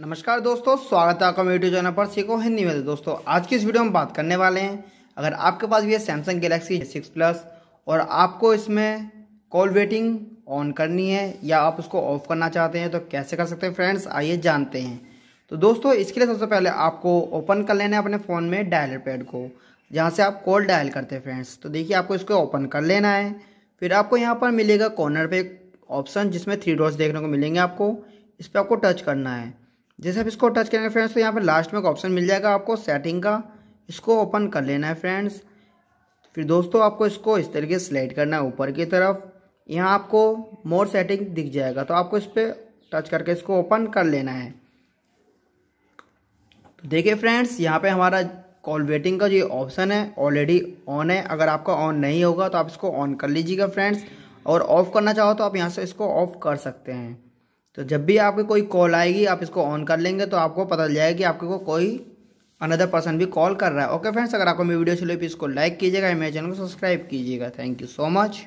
नमस्कार दोस्तों स्वागत है आपका यूट्यूब चैनल पर सीखो हिंदी में दोस्तों आज की इस वीडियो में बात करने वाले हैं अगर आपके पास भी है सैमसंग गैलेक्सी सिक्स प्लस और आपको इसमें कॉल वेटिंग ऑन करनी है या आप उसको ऑफ करना चाहते हैं तो कैसे कर सकते हैं फ्रेंड्स आइए जानते हैं तो दोस्तों इसके लिए सबसे पहले आपको ओपन कर लेना है अपने फ़ोन में डायलर पैड को जहाँ से आप कॉल डायल करते हैं फ्रेंड्स तो देखिए आपको इसको ओपन कर लेना है फिर आपको यहाँ पर मिलेगा कॉर्नर पर ऑप्शन जिसमें थ्री डॉट्स देखने को मिलेंगे आपको इस पर आपको टच करना है जैसे आप इसको टच करेंगे फ्रेंड्स तो यहाँ पर लास्ट में एक ऑप्शन मिल जाएगा आपको सेटिंग का इसको ओपन कर लेना है फ्रेंड्स फिर दोस्तों आपको इसको इस तरीके से करना है ऊपर की तरफ यहाँ आपको मोर सेटिंग दिख जाएगा तो आपको इस पर टच करके इसको ओपन कर लेना है तो देखिए फ्रेंड्स यहाँ पे हमारा कॉल वेटिंग का जो ऑप्शन है ऑलरेडी ऑन है अगर आपका ऑन नहीं होगा तो आप इसको ऑन कर लीजिएगा फ्रेंड्स और ऑफ़ करना चाहो तो आप यहाँ से इसको ऑफ़ कर सकते हैं तो जब भी आपके कोई कॉल आएगी आप इसको ऑन कर लेंगे तो आपको पता चल जाएगा कि आपके को कोई अनदर पर्सन भी कॉल कर रहा है ओके फ्रेंड्स अगर आपको मेरी वीडियो चलो इसको लाइक कीजिएगा मेरे चैनल को सब्सक्राइब कीजिएगा थैंक यू सो मच